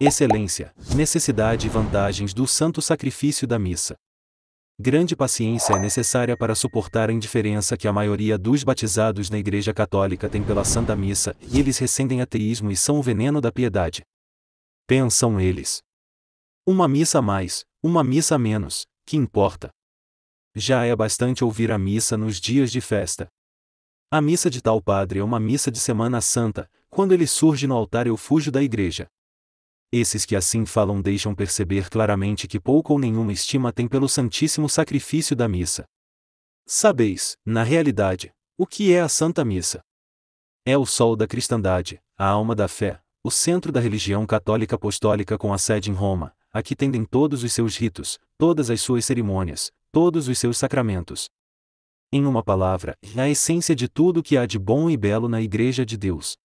Excelência, necessidade e vantagens do santo sacrifício da missa. Grande paciência é necessária para suportar a indiferença que a maioria dos batizados na Igreja Católica tem pela Santa Missa, e eles recendem ateísmo e são o veneno da piedade. Pensam eles. Uma missa a mais, uma missa a menos, que importa? Já é bastante ouvir a missa nos dias de festa. A missa de tal padre é uma missa de Semana Santa, quando ele surge no altar eu fujo da igreja. Esses que assim falam deixam perceber claramente que pouco ou nenhuma estima têm pelo Santíssimo Sacrifício da Missa. Sabeis, na realidade, o que é a Santa Missa? É o sol da cristandade, a alma da fé, o centro da religião católica apostólica com a sede em Roma, a que tendem todos os seus ritos, todas as suas cerimônias, todos os seus sacramentos. Em uma palavra, a essência de tudo que há de bom e belo na Igreja de Deus.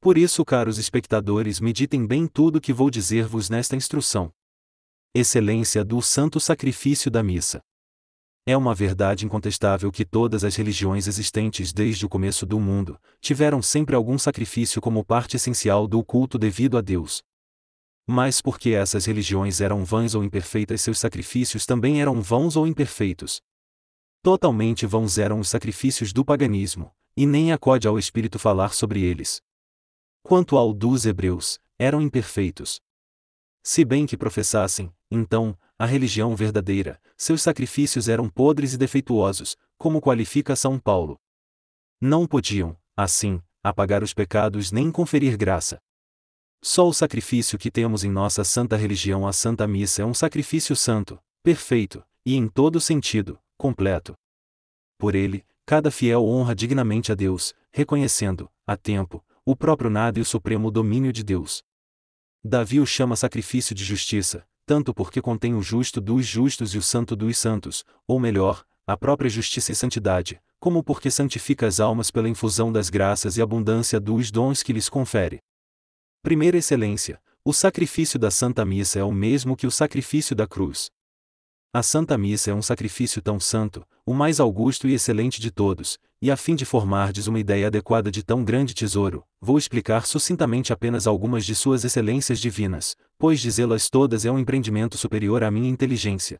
Por isso, caros espectadores, meditem bem tudo o que vou dizer-vos nesta instrução. Excelência do Santo Sacrifício da Missa. É uma verdade incontestável que todas as religiões existentes desde o começo do mundo tiveram sempre algum sacrifício como parte essencial do culto devido a Deus. Mas porque essas religiões eram vãs ou imperfeitas, seus sacrifícios também eram vãos ou imperfeitos. Totalmente vãos eram os sacrifícios do paganismo, e nem acode ao espírito falar sobre eles quanto ao dos hebreus, eram imperfeitos. Se bem que professassem, então, a religião verdadeira, seus sacrifícios eram podres e defeituosos, como qualifica São Paulo. Não podiam, assim, apagar os pecados nem conferir graça. Só o sacrifício que temos em nossa santa religião, a Santa Missa, é um sacrifício santo, perfeito, e em todo sentido, completo. Por ele, cada fiel honra dignamente a Deus, reconhecendo, a tempo, o próprio nada e o supremo domínio de Deus. Davi o chama sacrifício de justiça, tanto porque contém o justo dos justos e o santo dos santos, ou melhor, a própria justiça e santidade, como porque santifica as almas pela infusão das graças e abundância dos dons que lhes confere. Primeira excelência, o sacrifício da Santa Missa é o mesmo que o sacrifício da cruz. A Santa Missa é um sacrifício tão santo, o mais augusto e excelente de todos, e a fim de formardes uma ideia adequada de tão grande tesouro, vou explicar sucintamente apenas algumas de suas excelências divinas, pois dizê-las todas é um empreendimento superior à minha inteligência.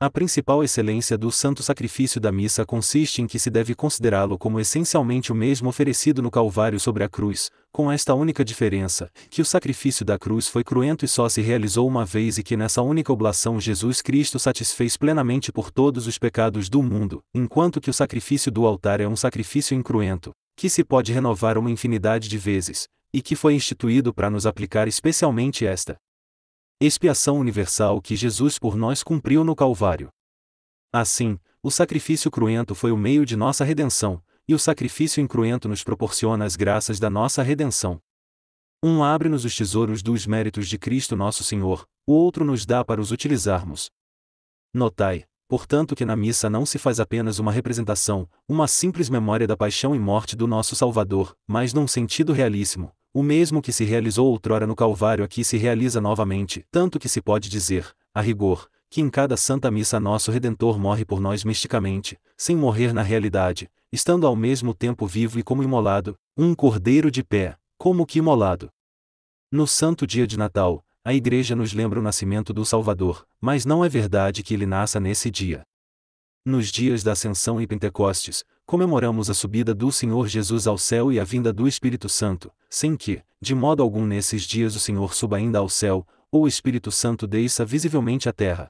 A principal excelência do santo sacrifício da missa consiste em que se deve considerá-lo como essencialmente o mesmo oferecido no Calvário sobre a cruz, com esta única diferença, que o sacrifício da cruz foi cruento e só se realizou uma vez e que nessa única oblação Jesus Cristo satisfez plenamente por todos os pecados do mundo, enquanto que o sacrifício do altar é um sacrifício incruento, que se pode renovar uma infinidade de vezes, e que foi instituído para nos aplicar especialmente esta expiação universal que Jesus por nós cumpriu no Calvário. Assim, o sacrifício cruento foi o meio de nossa redenção, e o sacrifício incruento nos proporciona as graças da nossa redenção. Um abre-nos os tesouros dos méritos de Cristo nosso Senhor, o outro nos dá para os utilizarmos. Notai, portanto, que na missa não se faz apenas uma representação, uma simples memória da paixão e morte do nosso Salvador, mas num sentido realíssimo, o mesmo que se realizou outrora no Calvário aqui se realiza novamente, tanto que se pode dizer, a rigor, que em cada Santa Missa nosso Redentor morre por nós misticamente, sem morrer na realidade, estando ao mesmo tempo vivo e como imolado, um cordeiro de pé, como que imolado. No santo dia de Natal, a Igreja nos lembra o nascimento do Salvador, mas não é verdade que ele nasça nesse dia. Nos dias da Ascensão e Pentecostes, comemoramos a subida do Senhor Jesus ao céu e a vinda do Espírito Santo, sem que, de modo algum nesses dias o Senhor suba ainda ao céu, ou o Espírito Santo desça visivelmente à terra.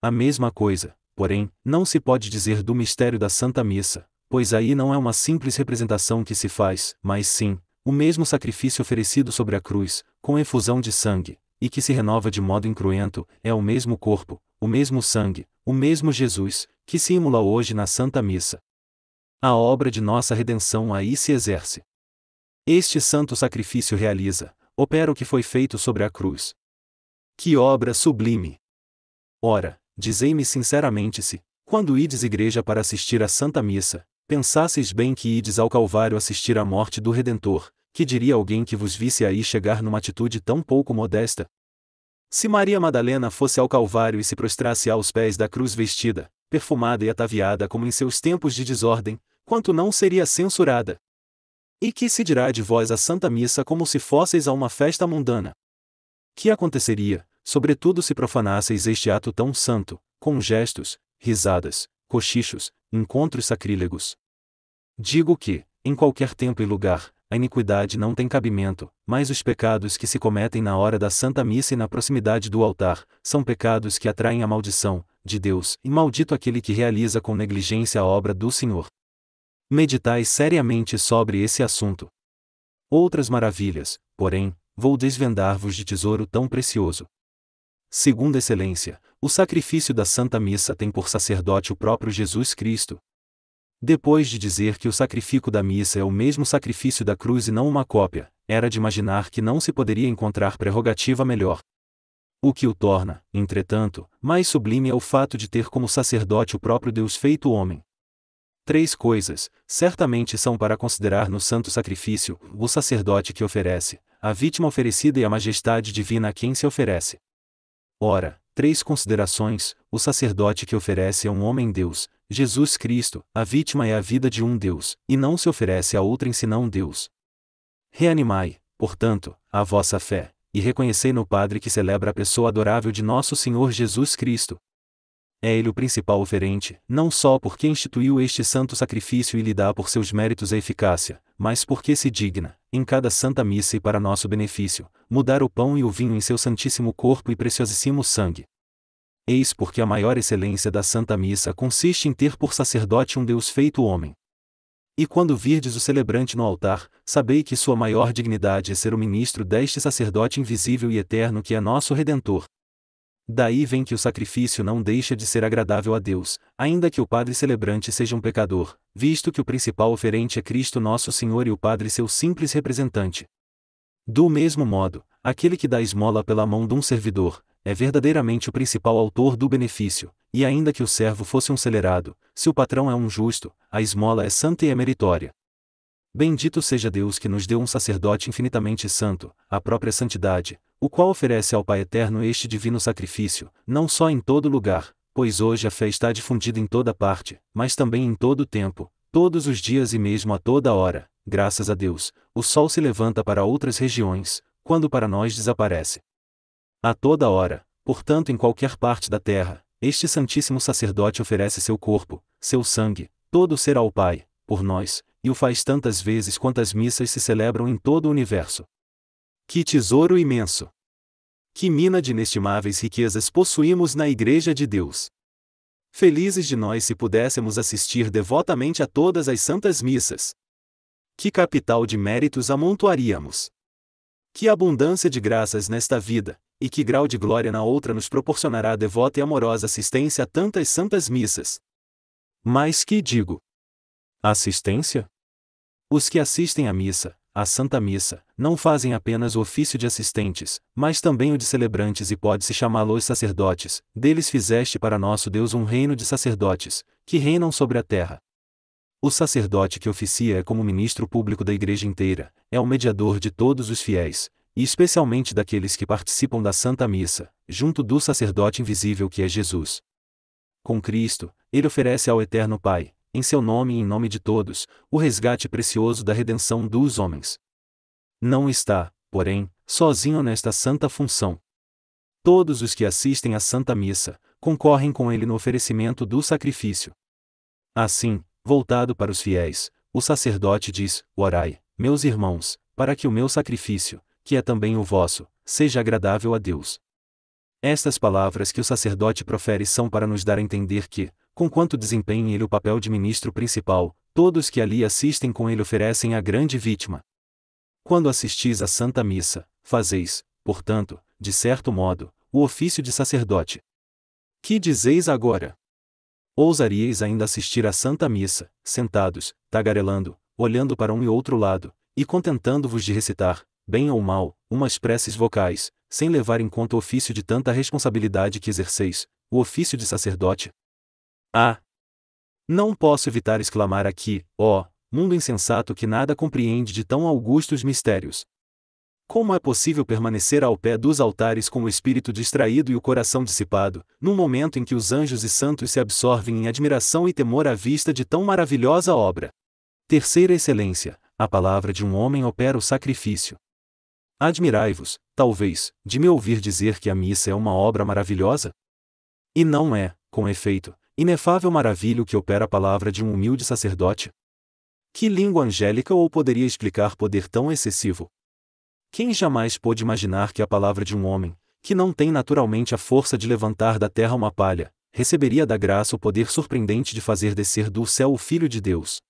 A mesma coisa, porém, não se pode dizer do mistério da Santa Missa, pois aí não é uma simples representação que se faz, mas sim, o mesmo sacrifício oferecido sobre a cruz, com efusão de sangue, e que se renova de modo incruento, é o mesmo corpo, o mesmo sangue, o mesmo Jesus, que se imula hoje na Santa Missa a obra de nossa redenção aí se exerce. Este santo sacrifício realiza, opera o que foi feito sobre a cruz. Que obra sublime! Ora, dizei-me sinceramente se, quando ides igreja para assistir à Santa Missa, pensasseis bem que ides ao Calvário assistir à morte do Redentor, que diria alguém que vos visse aí chegar numa atitude tão pouco modesta? Se Maria Madalena fosse ao Calvário e se prostrasse aos pés da cruz vestida, perfumada e ataviada como em seus tempos de desordem, quanto não seria censurada. E que se dirá de vós a Santa Missa como se fosseis a uma festa mundana? Que aconteceria, sobretudo se profanasseis este ato tão santo, com gestos, risadas, cochichos, encontros sacrílegos? Digo que, em qualquer tempo e lugar, a iniquidade não tem cabimento, mas os pecados que se cometem na hora da Santa Missa e na proximidade do altar, são pecados que atraem a maldição, de Deus, e maldito aquele que realiza com negligência a obra do Senhor meditai seriamente sobre esse assunto. Outras maravilhas, porém, vou desvendar-vos de tesouro tão precioso. Segundo excelência, o sacrifício da Santa Missa tem por sacerdote o próprio Jesus Cristo. Depois de dizer que o sacrifício da missa é o mesmo sacrifício da cruz e não uma cópia, era de imaginar que não se poderia encontrar prerrogativa melhor. O que o torna, entretanto, mais sublime é o fato de ter como sacerdote o próprio Deus feito homem. Três coisas, certamente são para considerar no santo sacrifício, o sacerdote que oferece, a vítima oferecida e a majestade divina a quem se oferece. Ora, três considerações: o sacerdote que oferece é um homem-deus, Jesus Cristo, a vítima é a vida de um Deus, e não se oferece a outrem senão Deus. Reanimai, portanto, a vossa fé, e reconhecei no Padre que celebra a pessoa adorável de nosso Senhor Jesus Cristo, é ele o principal oferente, não só porque instituiu este santo sacrifício e lhe dá por seus méritos a eficácia, mas porque se digna, em cada santa missa e para nosso benefício, mudar o pão e o vinho em seu santíssimo corpo e preciosíssimo sangue. Eis porque a maior excelência da Santa Missa consiste em ter por sacerdote um Deus feito homem. E quando virdes o celebrante no altar, sabei que sua maior dignidade é ser o ministro deste sacerdote invisível e eterno que é nosso Redentor. Daí vem que o sacrifício não deixa de ser agradável a Deus, ainda que o padre celebrante seja um pecador, visto que o principal oferente é Cristo nosso Senhor e o padre seu simples representante. Do mesmo modo, aquele que dá esmola pela mão de um servidor, é verdadeiramente o principal autor do benefício, e ainda que o servo fosse um celerado, se o patrão é um justo, a esmola é santa e é meritória. Bendito seja Deus que nos deu um sacerdote infinitamente santo, a própria santidade, o qual oferece ao Pai Eterno este divino sacrifício, não só em todo lugar, pois hoje a fé está difundida em toda parte, mas também em todo tempo, todos os dias e mesmo a toda hora, graças a Deus, o sol se levanta para outras regiões, quando para nós desaparece. A toda hora, portanto, em qualquer parte da terra, este Santíssimo Sacerdote oferece seu corpo, seu sangue, todo ser ao Pai, por nós, e o faz tantas vezes quantas missas se celebram em todo o universo. Que tesouro imenso! Que mina de inestimáveis riquezas possuímos na Igreja de Deus! Felizes de nós se pudéssemos assistir devotamente a todas as santas missas! Que capital de méritos amontoaríamos! Que abundância de graças nesta vida, e que grau de glória na outra nos proporcionará a devota e amorosa assistência a tantas santas missas! Mas que digo? Assistência? Os que assistem à missa, a Santa Missa, não fazem apenas o ofício de assistentes, mas também o de celebrantes e pode-se chamá-los sacerdotes, deles fizeste para nosso Deus um reino de sacerdotes, que reinam sobre a terra. O sacerdote que oficia é como ministro público da igreja inteira, é o mediador de todos os fiéis, e especialmente daqueles que participam da Santa Missa, junto do sacerdote invisível que é Jesus. Com Cristo, ele oferece ao Eterno Pai, em seu nome e em nome de todos, o resgate precioso da redenção dos homens. Não está, porém, sozinho nesta santa função. Todos os que assistem à Santa Missa concorrem com ele no oferecimento do sacrifício. Assim, voltado para os fiéis, o sacerdote diz: Orai, meus irmãos, para que o meu sacrifício, que é também o vosso, seja agradável a Deus. Estas palavras que o sacerdote profere são para nos dar a entender que, conquanto desempenhe ele o papel de ministro principal, todos que ali assistem com ele oferecem a grande vítima. Quando assistis à Santa Missa, fazeis, portanto, de certo modo, o ofício de sacerdote. Que dizeis agora? Ousaríeis ainda assistir à Santa Missa, sentados, tagarelando, olhando para um e outro lado, e contentando-vos de recitar, bem ou mal, umas preces vocais, sem levar em conta o ofício de tanta responsabilidade que exerceis, o ofício de sacerdote? Ah! Não posso evitar exclamar aqui, ó, oh, mundo insensato que nada compreende de tão augustos mistérios. Como é possível permanecer ao pé dos altares com o espírito distraído e o coração dissipado, num momento em que os anjos e santos se absorvem em admiração e temor à vista de tão maravilhosa obra? Terceira excelência, a palavra de um homem opera o sacrifício. Admirai-vos, talvez, de me ouvir dizer que a missa é uma obra maravilhosa? E não é, com efeito, Inefável maravilho que opera a palavra de um humilde sacerdote? Que língua angélica ou poderia explicar poder tão excessivo? Quem jamais pôde imaginar que a palavra de um homem, que não tem naturalmente a força de levantar da terra uma palha, receberia da graça o poder surpreendente de fazer descer do céu o Filho de Deus?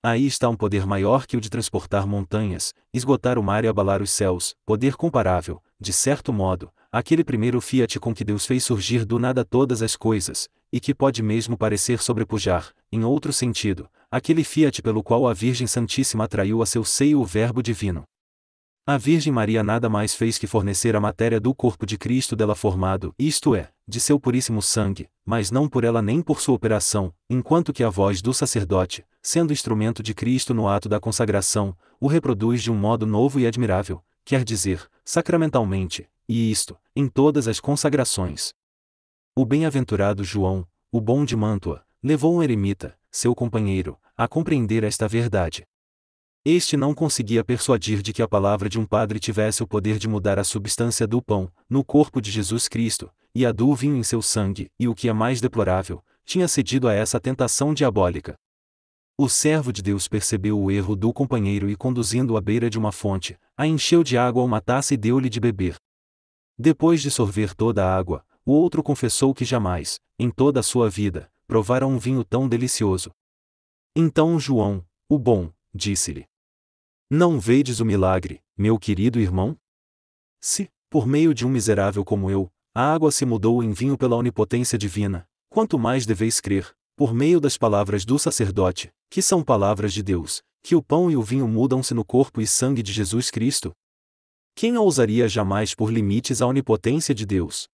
Aí está um poder maior que o de transportar montanhas, esgotar o mar e abalar os céus, poder comparável, de certo modo, àquele primeiro fiat com que Deus fez surgir do nada todas as coisas, e que pode mesmo parecer sobrepujar, em outro sentido, aquele fiat pelo qual a Virgem Santíssima atraiu a seu seio o Verbo Divino. A Virgem Maria nada mais fez que fornecer a matéria do corpo de Cristo dela formado, isto é, de seu puríssimo sangue, mas não por ela nem por sua operação, enquanto que a voz do sacerdote, sendo instrumento de Cristo no ato da consagração, o reproduz de um modo novo e admirável, quer dizer, sacramentalmente, e isto, em todas as consagrações o bem-aventurado João, o bom de Mantua, levou um eremita, seu companheiro, a compreender esta verdade. Este não conseguia persuadir de que a palavra de um padre tivesse o poder de mudar a substância do pão, no corpo de Jesus Cristo, e a do vinho em seu sangue, e o que é mais deplorável, tinha cedido a essa tentação diabólica. O servo de Deus percebeu o erro do companheiro e, conduzindo-o à beira de uma fonte, a encheu de água uma taça e deu-lhe de beber. Depois de sorver toda a água, o outro confessou que jamais, em toda a sua vida, provara um vinho tão delicioso. Então João, o bom, disse-lhe: Não vedes o milagre, meu querido irmão? Se, por meio de um miserável como eu, a água se mudou em vinho pela onipotência divina, quanto mais deveis crer, por meio das palavras do sacerdote, que são palavras de Deus, que o pão e o vinho mudam-se no corpo e sangue de Jesus Cristo? Quem ousaria jamais por limites à onipotência de Deus?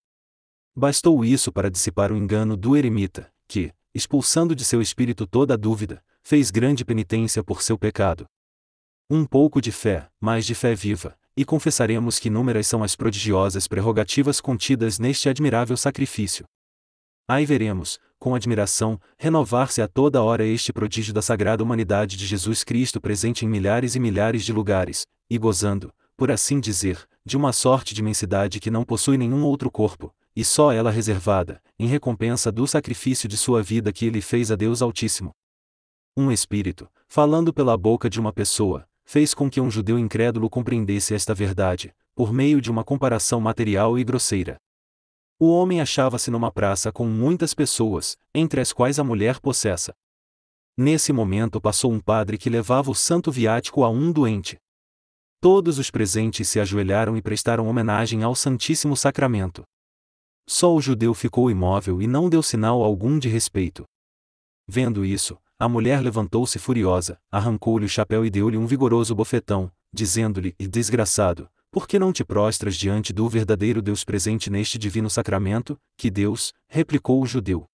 Bastou isso para dissipar o engano do eremita, que, expulsando de seu espírito toda a dúvida, fez grande penitência por seu pecado. Um pouco de fé, mais de fé viva, e confessaremos que inúmeras são as prodigiosas prerrogativas contidas neste admirável sacrifício. Aí veremos, com admiração, renovar-se a toda hora este prodígio da sagrada humanidade de Jesus Cristo presente em milhares e milhares de lugares, e gozando, por assim dizer, de uma sorte de imensidade que não possui nenhum outro corpo, e só ela reservada, em recompensa do sacrifício de sua vida que ele fez a Deus Altíssimo. Um espírito, falando pela boca de uma pessoa, fez com que um judeu incrédulo compreendesse esta verdade, por meio de uma comparação material e grosseira. O homem achava-se numa praça com muitas pessoas, entre as quais a mulher possessa. Nesse momento passou um padre que levava o santo viático a um doente. Todos os presentes se ajoelharam e prestaram homenagem ao Santíssimo Sacramento. Só o judeu ficou imóvel e não deu sinal algum de respeito. Vendo isso, a mulher levantou-se furiosa, arrancou-lhe o chapéu e deu-lhe um vigoroso bofetão, dizendo-lhe: Desgraçado, por que não te prostras diante do verdadeiro Deus presente neste divino sacramento, que Deus? replicou o judeu.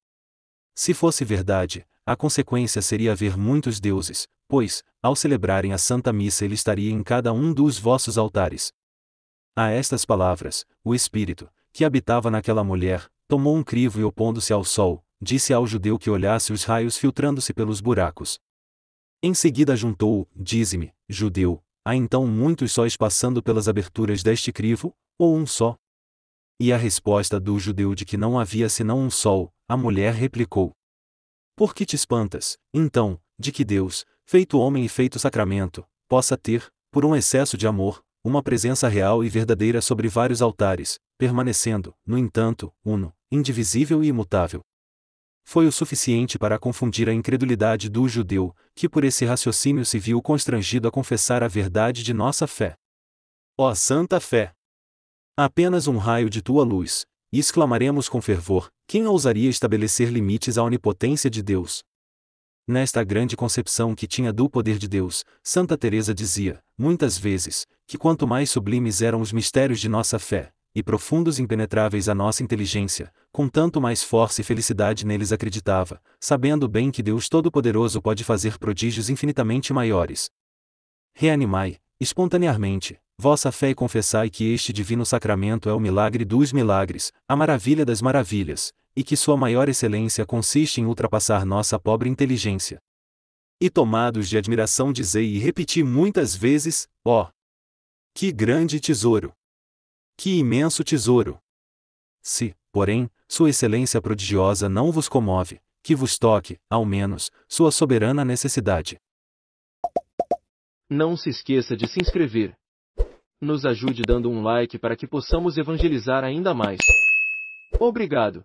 Se fosse verdade, a consequência seria haver muitos deuses, pois, ao celebrarem a Santa Missa, ele estaria em cada um dos vossos altares. A estas palavras, o Espírito, que habitava naquela mulher, tomou um crivo e opondo-se ao sol, disse ao judeu que olhasse os raios filtrando-se pelos buracos. Em seguida juntou diz me judeu, há então muitos sóis passando pelas aberturas deste crivo, ou um só? E a resposta do judeu de que não havia senão um sol, a mulher replicou. Por que te espantas, então, de que Deus, feito homem e feito sacramento, possa ter, por um excesso de amor, uma presença real e verdadeira sobre vários altares, permanecendo, no entanto, uno, indivisível e imutável. Foi o suficiente para confundir a incredulidade do judeu, que por esse raciocínio se viu constrangido a confessar a verdade de nossa fé. Ó santa fé! Apenas um raio de tua luz, e exclamaremos com fervor: quem ousaria estabelecer limites à onipotência de Deus? Nesta grande concepção que tinha do poder de Deus, Santa Teresa dizia, muitas vezes, que quanto mais sublimes eram os mistérios de nossa fé, e profundos e impenetráveis à nossa inteligência, com tanto mais força e felicidade neles acreditava, sabendo bem que Deus Todo-Poderoso pode fazer prodígios infinitamente maiores. Reanimai, espontaneamente, vossa fé e confessai que este divino sacramento é o milagre dos milagres, a maravilha das maravilhas, e que sua maior excelência consiste em ultrapassar nossa pobre inteligência. E tomados de admiração dizei e repeti muitas vezes: ó, oh, que grande tesouro! Que imenso tesouro! Se, porém, Sua Excelência prodigiosa não vos comove, que vos toque, ao menos, sua soberana necessidade. Não se esqueça de se inscrever. Nos ajude dando um like para que possamos evangelizar ainda mais. Obrigado!